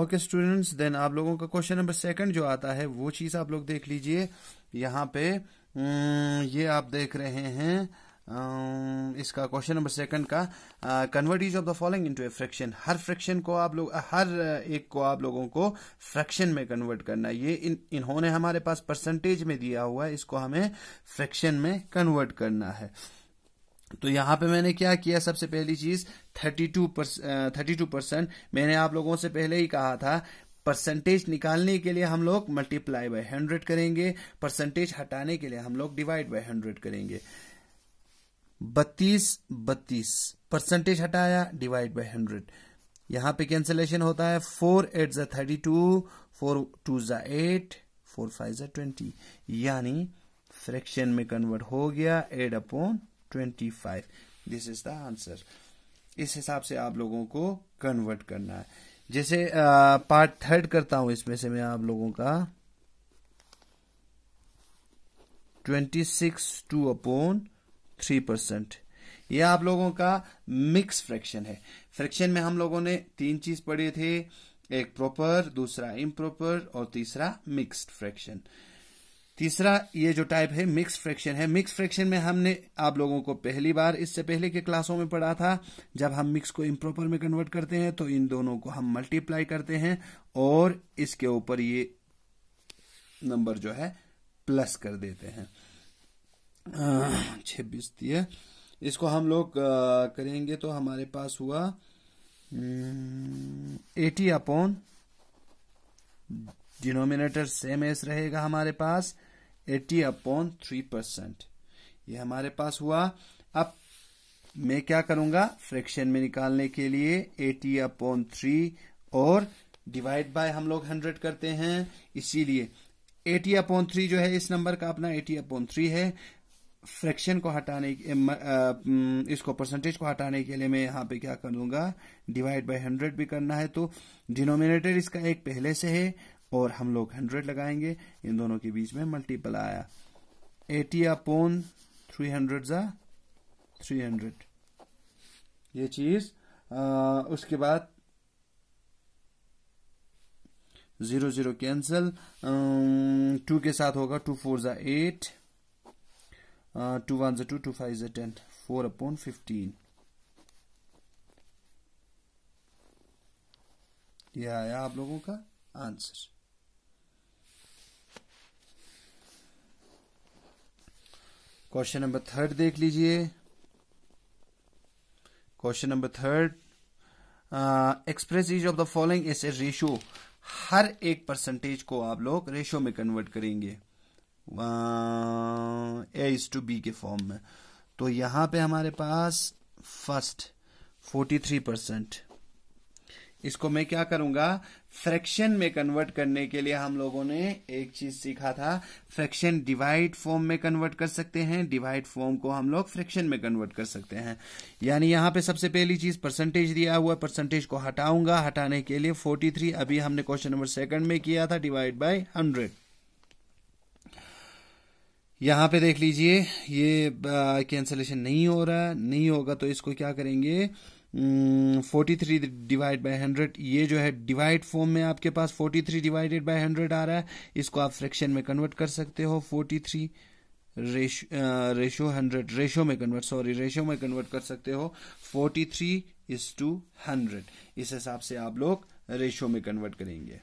Okay students then आप लोगों का क्वेश्चन नंबर सेकंड जो आता है वो चीज आप लोग देख लीजिए यहाँ पे हम्म, ये आप देख रहे हैं इसका क्वेश्चन नंबर सेकंड का convert is of the following into a fraction हर फ्रैक्शन को आप लोग हर एक को आप लोगों को फ्रैक्शन में कन्वर्ट करना ये इन इन्होंने हमारे पास परसेंटेज में दिया हुआ है इसको हमें फ्रैक्शन में कन्वर्ट करना है तो यहां पे मैंने क्या किया सबसे पहली चीज thirty two thirty two percent मैंने आप लोगों से पहले ही कहा था परसेंटेज निकालने के लिए हम लोग मल्टीप्लाई बाय हंड्रेड करेंगे परसेंटेज हटाने के लिए हम लोग डिवाइड बाय हंड्रेड करेंगे बत्तीस बत्तीस परसेंटेज हटाया डिवाइड बाय हंड्रेड यहाँ पे कैंसलेशन होता है फोर एट जा थर्टी टू फोर टू जा एट फोर फाइव जा ट्वेंटी यानी फ्रैक्शन में कन्वर्ट हो गया eight upon twenty five this is the answer इस हिसाब से आप लोगों को कन्वर्ट करना है जैसे पार्ट थर्ड करता हूं इसमें से मैं आप लोगों का twenty six two upon three percent यह आप लोगों का मिक्स फ्रैक्शन है फ्रैक्शन में हम लोगों ने तीन चीज पढ़े थे एक प्रॉपर दूसरा इम्प्रॉपर और तीसरा मिक्स्ड फ्रैक्शन तीसरा ये जो टाइप है मिक्स फ्रैक्शन है मिक्स फ्रैक्शन में हमने आप लोगों को पहली बार इससे पहले के क्लासों में पढ़ा था जब हम मिक्स को इम्प्रॉपर में कन्वर्ट करते हैं तो इन दोनों को हम मल्टीप्लाई करते हैं और इसके ऊपर ये नंबर जो है प्लस कर देते हैं छब्बीस इसको हम लोग करेंगे तो हमारे पास हुआ eighty hmm, upon denominator same as रहेगा हमारे पास एटी अपॉन थ्री परसेंट ये हमारे पास हुआ अब मैं क्या करूंगा फ्रैक्शन में निकालने के लिए एटी अपॉन थ्री और डिवाइड बाय हम लोग हंड्रेड करते हैं इसीलिए एटी अपॉन थ्री जो है इस नंबर का अपना एटी अपॉन थ्री है फ्रैक्शन को हटाने इसको परसेंटेज को हटाने के लिए मैं यहाँ पे क्या करूंगा डिवाइड बाय हंड्रेड भी करना है तो डिनोमिनेटर इसका एक पहले से है और हम लोग हंड्रेड लगाएंगे इन दोनों के बीच में मल्टीपल आया एटी अपोन थ्री हंड्रेड जा थ्री हंड्रेड ये चीज उसके बाद जीरो जीरो कैंसिल टू के साथ होगा टू फोर जा एट टू वन जो टू टू फाइव जो टेन फोर अपॉन फिफ्टीन यह आया आप लोगों का आंसर क्वेश्चन नंबर थर्ड देख लीजिए question number third express is of the following is a ratio हर एक परसेंटेज को आप लोग रेशियो में कन्वर्ट करेंगे ए इज टू बी के फॉर्म में तो यहां पे हमारे पास फर्स्ट फोर्टी थ्री परसेंट इसको मैं क्या करूंगा फ्रैक्शन में कन्वर्ट करने के लिए हम लोगों ने एक चीज सीखा था फ्रैक्शन डिवाइड फॉर्म में कन्वर्ट कर सकते हैं डिवाइड फॉर्म को हम लोग फ्रैक्शन में कन्वर्ट कर सकते हैं यानी यहां पे सबसे पहली चीज परसेंटेज दिया हुआ परसेंटेज को हटाऊंगा हटाने के लिए 43 अभी हमने क्वेश्चन नंबर सेकंड में किया था डिवाइड बाय हंड्रेड यहां पे देख लीजिए ये कैंसलेशन नहीं हो रहा नहीं होगा तो इसको क्या करेंगे forty three divide by hundred ये जो है डिवाइड फॉर्म में आपके पास forty three divided by hundred आ रहा है इसको आप फ्रैक्शन में कन्वर्ट कर सकते हो forty three ratio hundred ratio में कन्वर्ट सॉरी रेशो में कन्वर्ट कर सकते हो forty three is to hundred इस हिसाब से आप लोग रेशो में कन्वर्ट करेंगे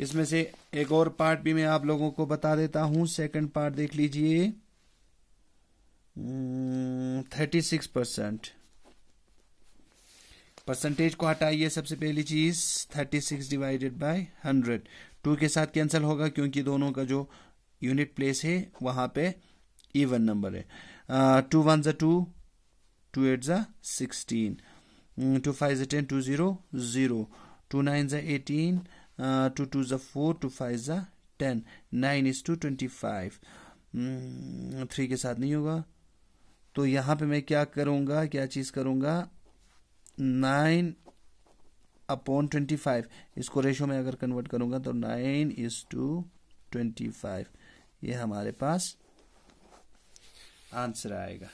इसमें से एक और पार्ट भी मैं आप लोगों को बता देता हूं सेकंड पार्ट देख लीजिए थर्टी सिक्स परसेंट परसेंटेज को हटाइए सबसे पहली चीज 36 डिवाइडेड बाय 100 टू के साथ कैंसिल होगा क्योंकि दोनों का जो यूनिट प्लेस है वहां पे इवन नंबर है टू वन ज़ा two two eight sixteen two five जो ten two zero zero two nine ज़ा एटीन टू टू जो फोर टू फाइव ज़ा ten nine is to twenty five three के साथ नहीं होगा तो यहाँ पे मैं क्या करूँगा क्या चीज़ करूँगा नाइन अपॉन ट्वेंटी फाइव इसको रेशो में अगर कन्वर्ट करूंगा तो nine is to twenty five ये हमारे पास आंसर आएगा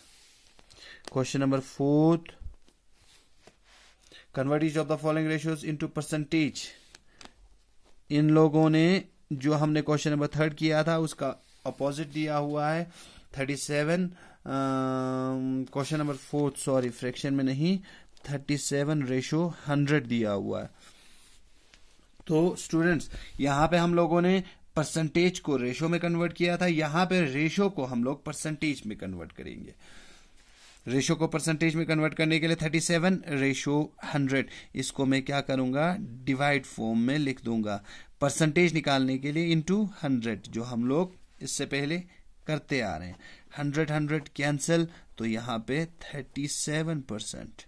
question number fourth convert is of the following ratios into percentage इन लोगों ने जो हमने क्वेश्चन नंबर थर्ड किया था उसका अपोजिट दिया हुआ है thirty seven question number fourth sorry fraction में नहीं थर्टी सेवन रेशो हंड्रेड दिया हुआ है तो स्टूडेंट्स यहां पे हम लोगों ने परसेंटेज को रेशो में कन्वर्ट किया था यहां पे रेशो को हम लोग परसेंटेज में कन्वर्ट करेंगे रेशो को परसेंटेज में कन्वर्ट करने के लिए थर्टी सेवन रेशो हंड्रेड इसको मैं क्या करूंगा डिवाइड फॉर्म में लिख दूंगा परसेंटेज निकालने के लिए इनटू हंड्रेड जो हम लोग इससे पहले करते आ रहे हैं हंड्रेड हंड्रेड कैंसिल तो यहां पे thirty seven percent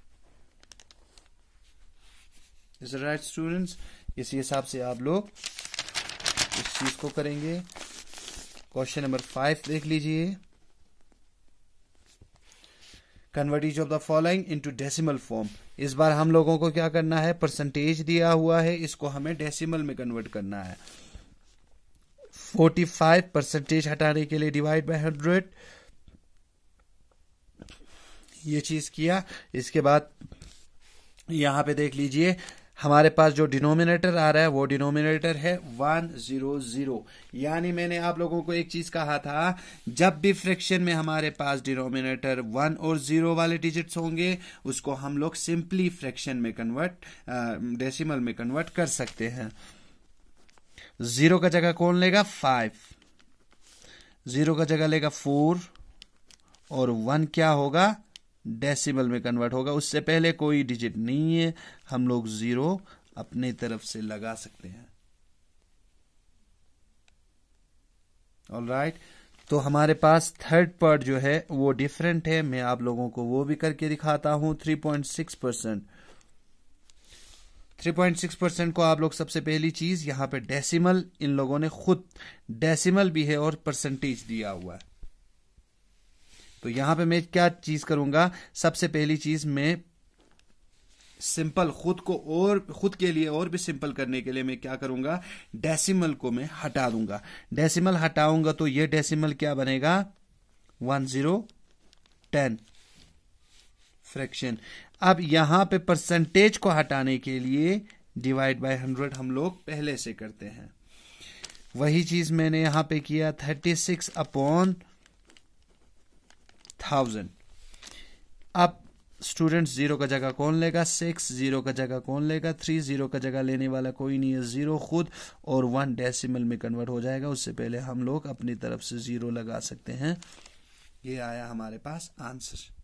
is right students इसी हिसाब से आप लोग इस चीज को करेंगे क्वेश्चन नंबर फाइव देख लीजिए convert is of the following into decimal form इस बार हम लोगों को क्या करना है परसेंटेज दिया हुआ है इसको हमें डेसिमल में कन्वर्ट करना है 45 परसेंटेज हटाने के लिए डिवाइड बाय हंड्रेड ये चीज किया इसके बाद यहां पे देख लीजिए हमारे पास जो डिनोमिनेटर आ रहा है वो डिनोमिनेटर है वन जीरो जीरो यानी मैंने आप लोगों को एक चीज कहा था जब भी फ्रैक्शन में हमारे पास डिनोमिनेटर वन और जीरो वाले डिजिट्स होंगे उसको हम लोग सिंपली फ्रैक्शन में कन्वर्ट डेसिमल में कन्वर्ट कर सकते हैं जीरो का जगह कौन लेगा फाइव जीरो का जगह लेगा फोर और वन क्या होगा डेसिमल में कन्वर्ट होगा उससे पहले कोई डिजिट नहीं है हम लोग जीरो अपने तरफ से लगा सकते हैं ऑल राइट right. तो हमारे पास थर्ड पार्ट जो है वो डिफरेंट है मैं आप लोगों को वो भी करके दिखाता हूं 3.6 परसेंट 3.6 परसेंट को आप लोग सबसे पहली चीज यहां पे डेसिमल इन लोगों ने खुद डेसिमल भी है और परसेंटेज दिया हुआ है तो यहां पे मैं क्या चीज करूंगा सबसे पहली चीज मैं सिंपल खुद को और खुद के लिए और भी सिंपल करने के लिए मैं क्या करूंगा डेसिमल को मैं हटा दूंगा डेसिमल हटाऊंगा तो ये डेसिमल क्या बनेगा वन जीरो टेन फ्रैक्शन अब यहां पे परसेंटेज को हटाने के लिए डिवाइड बाय हंड्रेड हम लोग पहले से करते हैं वही चीज मैंने यहां पे किया थर्टी सिक्स अपॉन थाउजेंड अब स्टूडेंट जीरो का जगह कौन लेगा सिक्स जीरो का जगह कौन लेगा थ्री जीरो का जगह लेने वाला कोई नहीं है जीरो खुद और वन डेसिमल में कन्वर्ट हो जाएगा उससे पहले हम लोग अपनी तरफ से जीरो लगा सकते हैं ये आया हमारे पास आंसर